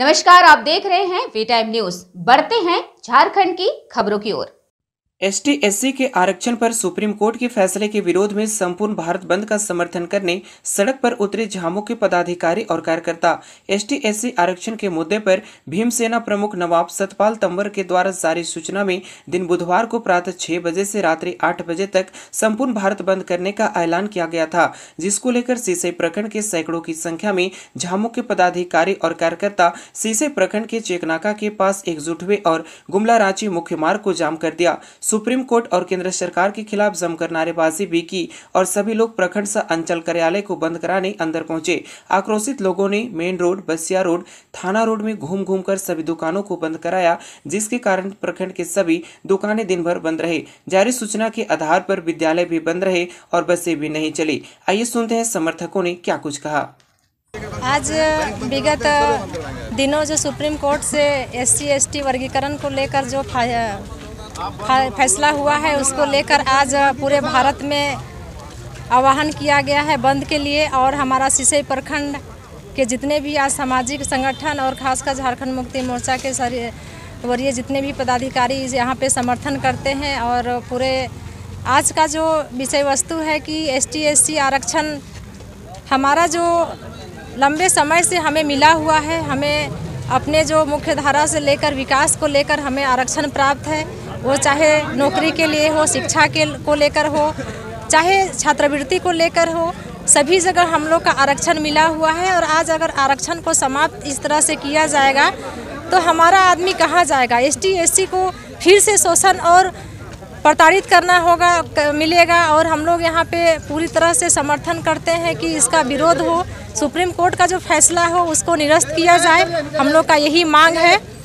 नमस्कार आप देख रहे हैं वी टाइम न्यूज बढ़ते हैं झारखंड की खबरों की ओर एसटी एससी के आरक्षण पर सुप्रीम कोर्ट के फैसले के विरोध में संपूर्ण भारत बंद का समर्थन करने सड़क पर उतरे झामो के पदाधिकारी और कार्यकर्ता एसटी एससी आरक्षण के मुद्दे पर भीमसेना प्रमुख नवाब सतपाल तंवर के द्वारा जारी सूचना में दिन बुधवार को प्रातः छह बजे से रात्रि आठ बजे तक संपूर्ण भारत बंद करने का ऐलान किया गया था जिसको लेकर सीसई प्रखंड के सैकड़ों की संख्या में झामो के पदाधिकारी और कार्यकर्ता सीसई प्रखंड के चेकनाका के पास एकजुट हुए और गुमला रांची मुख्य मार्ग को जाम कर दिया सुप्रीम कोर्ट और केंद्र सरकार के खिलाफ जमकर नारेबाजी भी की और सभी लोग प्रखंड सह अंचल कार्यालय को बंद कराने अंदर पहुंचे आक्रोशित लोगों ने मेन रोड बसिया रोड थाना रोड में घूम घूम कर सभी दुकानों को बंद कराया जिसके कारण प्रखंड के सभी दुकानें दिन भर बंद रहे जारी सूचना के आधार पर विद्यालय भी बंद रहे और बसे भी नहीं चली आइए सुनते हैं समर्थकों ने क्या कुछ कहा आज विगत दिनों जो सुप्रीम कोर्ट से एस सी वर्गीकरण को लेकर जो फैसला हुआ है उसको लेकर आज पूरे भारत में आह्वान किया गया है बंद के लिए और हमारा सिसई प्रखंड के जितने भी आज सामाजिक संगठन और खासकर झारखंड मुक्ति मोर्चा के सर वरीय जितने भी पदाधिकारी यहाँ पे समर्थन करते हैं और पूरे आज का जो विषय वस्तु है कि एसटी-एससी आरक्षण हमारा जो लंबे समय से हमें मिला हुआ है हमें अपने जो मुख्य धारा से लेकर विकास को लेकर हमें आरक्षण प्राप्त है वो चाहे नौकरी के लिए हो शिक्षा के को लेकर हो चाहे छात्रवृत्ति को लेकर हो सभी जगह हम लोग का आरक्षण मिला हुआ है और आज अगर आरक्षण को समाप्त इस तरह से किया जाएगा तो हमारा आदमी कहाँ जाएगा एस टी को फिर से शोषण और प्रताड़ित करना होगा मिलेगा और हम लोग यहाँ पे पूरी तरह से समर्थन करते हैं कि इसका विरोध हो सुप्रीम कोर्ट का जो फैसला हो उसको निरस्त किया जाए हम लोग का यही मांग है